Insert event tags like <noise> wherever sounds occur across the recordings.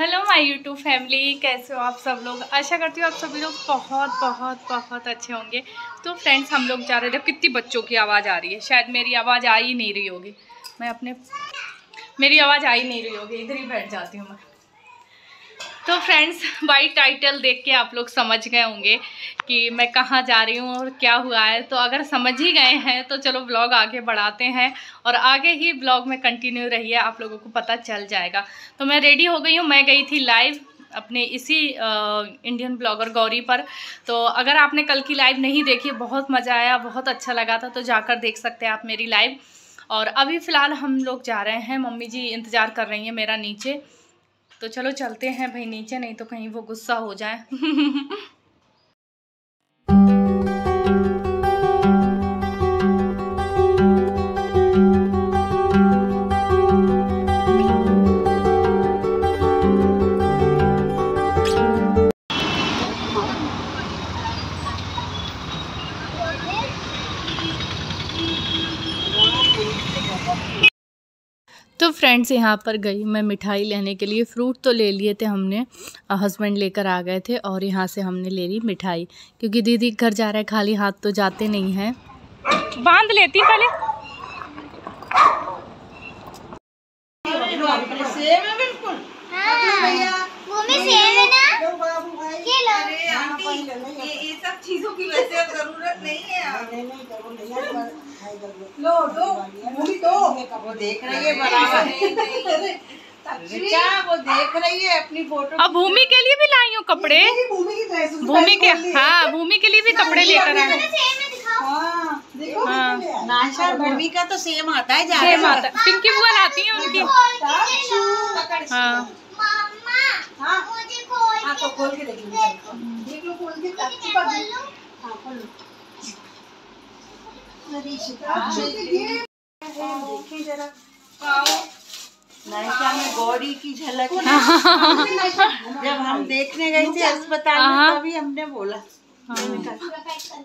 Hello my YouTube family कैसे हो आप सब लोग आशा करती हूँ आप सभी लोग बहुत बहुत बहुत अच्छे होंगे तो फ्रेंड्स हम लोग जा रहे थे कितनी बच्चों की आवाज़ आ रही है शायद मेरी आवाज़ आ ही नहीं रही होगी मैं अपने मेरी आवाज़ आ ही नहीं रही होगी इधर ही बैठ जाती हूँ मैं तो फ्रेंड्स बाई टाइटल देख के आप लोग समझ गए होंगे कि मैं कहाँ जा रही हूँ और क्या हुआ है तो अगर समझ ही गए हैं तो चलो ब्लॉग आगे बढ़ाते हैं और आगे ही ब्लॉग में कंटिन्यू रहिए आप लोगों को पता चल जाएगा तो मैं रेडी हो गई हूँ मैं गई थी लाइव अपने इसी आ, इंडियन ब्लॉगर गौरी पर तो अगर आपने कल की लाइव नहीं देखी बहुत मज़ा आया बहुत अच्छा लगा था तो जाकर देख सकते हैं आप मेरी लाइव और अभी फ़िलहाल हम लोग जा रहे हैं मम्मी जी इंतज़ार कर रही हैं मेरा नीचे तो चलो चलते हैं भाई नीचे नहीं तो कहीं वो गुस्सा हो जाए <laughs> तो फ्रेंड्स यहाँ पर गई मैं मिठाई लेने के लिए फ्रूट तो ले लिए थे हमने हस्बैंड लेकर आ गए थे और यहाँ से हमने ले ली मिठाई क्योंकि दीदी घर जा रहा है खाली हाथ तो जाते नहीं हैं बांध लेती पहले देख रही है बराबर क्या वो देख रही है अपनी फोटो अब भूमि के लिए भी लाई हूँ कपड़े भूमि की भूमि के हाँ भूमि के लिए भी कपड़े लेकर आए हाँ, हाँ। हाँ, भूमि का तो सेम आता है सेम आता है पिंकी बुआ लाती है उनकी हाँ गौरी की झलक जब हम देखने गए थे हाँ। अस्पताल में हाँ। तभी हमने बोला हाँ।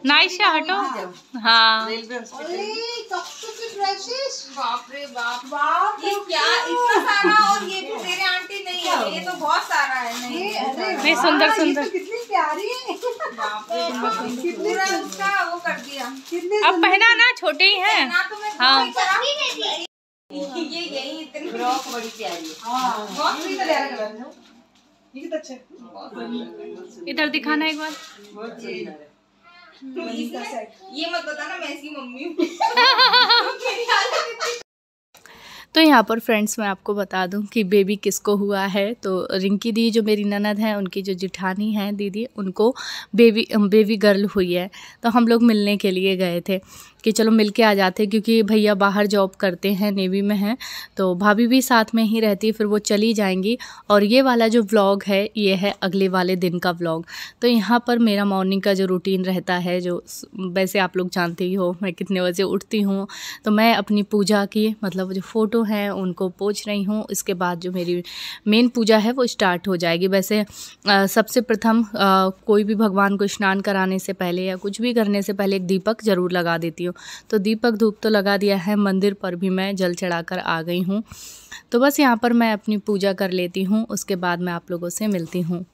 नाइशा हटो हाँ बाप रे बाप बाप ये क्या इतना सारा <laughs> और ये तो मेरे आंटी नहीं है ये तो बहुत सारा है नहीं सुंदर तो सुंदर कितनी प्यारी है अब पहना ना छोटे ही तो हाँ। है हाँ अच्छा इधर दिखाना एक बार तो तो ये मत बताना मैं इसकी मम्मी हूँ <laughs> तो यहाँ पर फ्रेंड्स मैं आपको बता दूँ कि बेबी किसको हुआ है तो रिंकी दी जो मेरी ननद है उनकी जो जिठानी है दीदी उनको बेबी बेबी गर्ल हुई है तो हम लोग मिलने के लिए गए थे कि चलो मिल के आ जाते क्योंकि भैया बाहर जॉब करते हैं नेवी में हैं तो भाभी भी साथ में ही रहती फिर वो चली जाएंगी और ये वाला जो व्लॉग है ये है अगले वाले दिन का व्लॉग तो यहाँ पर मेरा मॉर्निंग का जो रूटीन रहता है जो वैसे आप लोग जानते ही हो मैं कितने बजे उठती हूँ तो मैं अपनी पूजा की मतलब जो फ़ोटो हैं उनको पूछ रही हूँ इसके बाद जो मेरी मेन पूजा है वो स्टार्ट हो जाएगी वैसे आ, सबसे प्रथम कोई भी भगवान को स्नान कराने से पहले या कुछ भी करने से पहले एक दीपक ज़रूर लगा देती हूँ तो दीपक धूप तो लगा दिया है मंदिर पर भी मैं जल चढ़ा आ गई हूँ तो बस यहाँ पर मैं अपनी पूजा कर लेती हूँ उसके बाद मैं आप लोगों से मिलती हूँ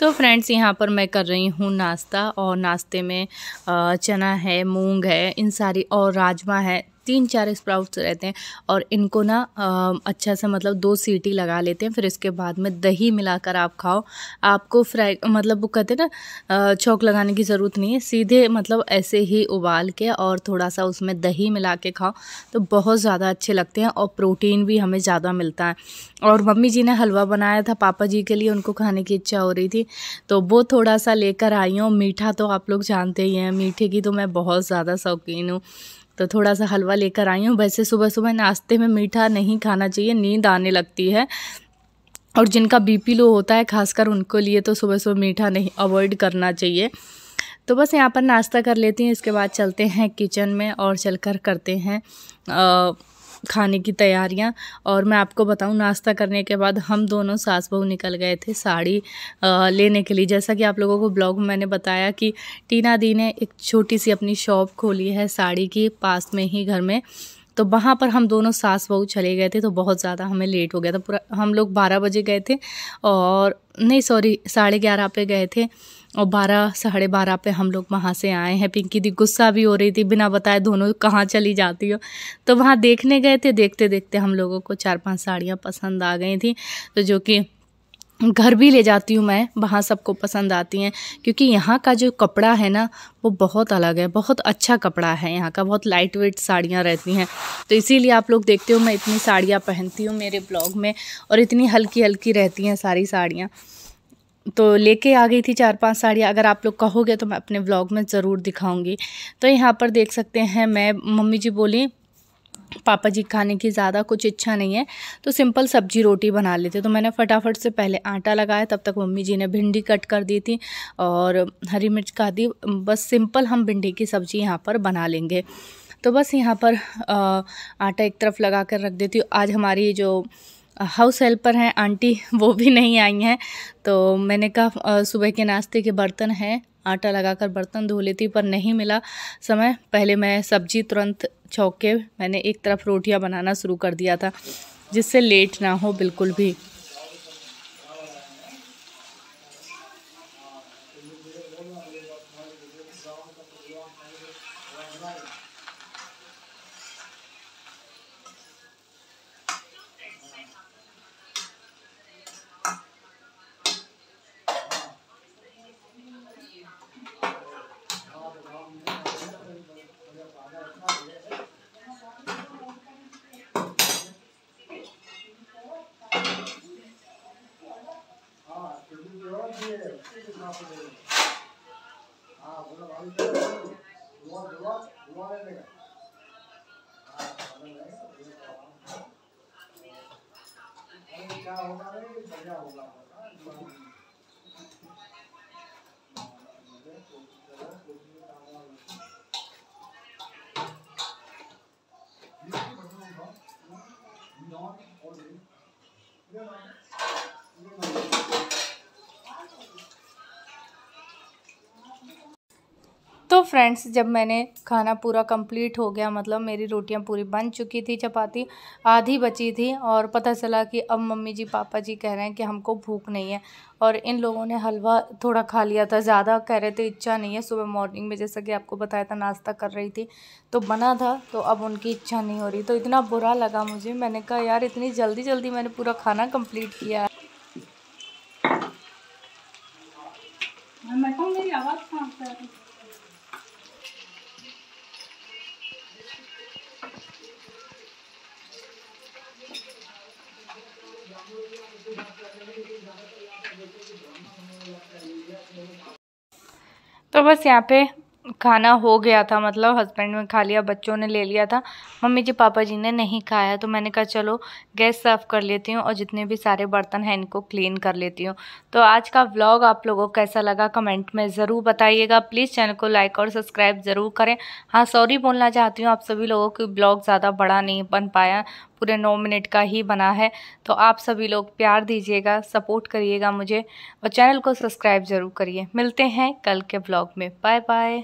तो फ्रेंड्स यहाँ पर मैं कर रही हूँ नाश्ता और नाश्ते में चना है मूंग है इन सारी और राजमा है तीन चार स्प्राउट्स रहते हैं और इनको ना अच्छा सा मतलब दो सीटी लगा लेते हैं फिर इसके बाद में दही मिलाकर आप खाओ आपको फ्राई मतलब वो कहते हैं ना चौक लगाने की ज़रूरत नहीं है सीधे मतलब ऐसे ही उबाल के और थोड़ा सा उसमें दही मिला के खाओ तो बहुत ज़्यादा अच्छे लगते हैं और प्रोटीन भी हमें ज़्यादा मिलता है और मम्मी जी ने हलवा बनाया था पापा जी के लिए उनको खाने की इच्छा हो रही थी तो वो थोड़ा सा लेकर आई हूँ मीठा तो आप लोग जानते ही हैं मीठे की तो मैं बहुत ज़्यादा शौकीन हूँ तो थोड़ा सा हलवा लेकर आई हूँ वैसे सुबह सुबह नाश्ते में मीठा नहीं खाना चाहिए नींद आने लगती है और जिनका बीपी लो होता है खासकर उनको लिए तो सुबह सुबह मीठा नहीं अवॉइड करना चाहिए तो बस यहाँ पर नाश्ता कर लेती हैं इसके बाद चलते हैं किचन में और चलकर करते हैं आ, खाने की तैयारियां और मैं आपको बताऊं नाश्ता करने के बाद हम दोनों सास बहू निकल गए थे साड़ी लेने के लिए जैसा कि आप लोगों को ब्लॉग में मैंने बताया कि टीना दी ने एक छोटी सी अपनी शॉप खोली है साड़ी की पास में ही घर में तो वहाँ पर हम दोनों सास बहू चले गए थे तो बहुत ज़्यादा हमें लेट हो गया था पूरा हम लोग बारह बजे गए थे और नहीं सॉरी साढ़े ग्यारह पे गए थे और बारह साढ़े बारह पे हम लोग वहाँ से आए हैं पिंकी दी गुस्सा भी हो रही थी बिना बताए दोनों कहाँ चली जाती हो तो वहाँ देखने गए थे देखते देखते हम लोगों को चार पांच साड़ियाँ पसंद आ गई थी तो जो कि घर भी ले जाती हूँ मैं वहाँ सबको पसंद आती हैं क्योंकि यहाँ का जो कपड़ा है ना वो बहुत अलग है बहुत अच्छा कपड़ा है यहाँ का बहुत लाइट वेट साड़ियाँ रहती हैं तो इसीलिए आप लोग देखते हो मैं इतनी साड़ियाँ पहनती हूँ मेरे ब्लॉग में और इतनी हल्की हल्की रहती हैं सारी साड़ियाँ तो लेके आ गई थी चार पांच साड़ियाँ अगर आप लोग कहोगे तो मैं अपने व्लॉग में ज़रूर दिखाऊंगी तो यहाँ पर देख सकते हैं मैं मम्मी जी बोली पापा जी खाने की ज़्यादा कुछ इच्छा नहीं है तो सिंपल सब्जी रोटी बना लेते तो मैंने फटाफट से पहले आटा लगाया तब तक मम्मी जी ने भिंडी कट कर दी थी और हरी मिर्च का दी बस सिंपल हम भिंडी की सब्ज़ी यहाँ पर बना लेंगे तो बस यहाँ पर आटा एक तरफ लगा कर रख देती हूँ आज हमारी जो हाउस हेल्पर हैं आंटी वो भी नहीं आई हैं तो मैंने कहा सुबह के नाश्ते के बर्तन हैं आटा लगाकर बर्तन धो लेती पर नहीं मिला समय पहले मैं सब्जी तुरंत छौक के मैंने एक तरफ रोटियां बनाना शुरू कर दिया था जिससे लेट ना हो बिल्कुल भी हाँ बोला भाई दुआ दुआ दुआ ले लेगा क्या होगा रे बढ़िया होगा नॉन और तो फ्रेंड्स जब मैंने खाना पूरा कंप्लीट हो गया मतलब मेरी रोटियां पूरी बन चुकी थी चपाती आधी बची थी और पता चला कि अब मम्मी जी पापा जी कह रहे हैं कि हमको भूख नहीं है और इन लोगों ने हलवा थोड़ा खा लिया था ज़्यादा कह रहे थे इच्छा नहीं है सुबह मॉर्निंग में जैसा कि आपको बताया था नाश्ता कर रही थी तो बना था तो अब उनकी इच्छा नहीं हो रही तो इतना बुरा लगा मुझे मैंने कहा यार इतनी जल्दी जल्दी मैंने पूरा खाना कम्प्लीट किया है मैं आवाज़ कहाँ तो बस यहाँ पे खाना हो गया था मतलब हस्बैंड ने खा लिया बच्चों ने ले लिया था मम्मी जी पापा जी ने नहीं खाया तो मैंने कहा चलो गैस साफ़ कर लेती हूँ और जितने भी सारे बर्तन हैं इनको क्लीन कर लेती हूँ तो आज का व्लॉग आप लोगों को कैसा लगा कमेंट में ज़रूर बताइएगा प्लीज़ चैनल को लाइक और सब्सक्राइब ज़रूर करें हाँ सॉरी बोलना चाहती हूँ आप सभी लोगों को ब्लॉग ज़्यादा बड़ा नहीं बन पाया पूरे नौ मिनट का ही बना है तो आप सभी लोग प्यार दीजिएगा सपोर्ट करिएगा मुझे और चैनल को सब्सक्राइब ज़रूर करिए मिलते हैं कल के ब्लॉग में बाय बाय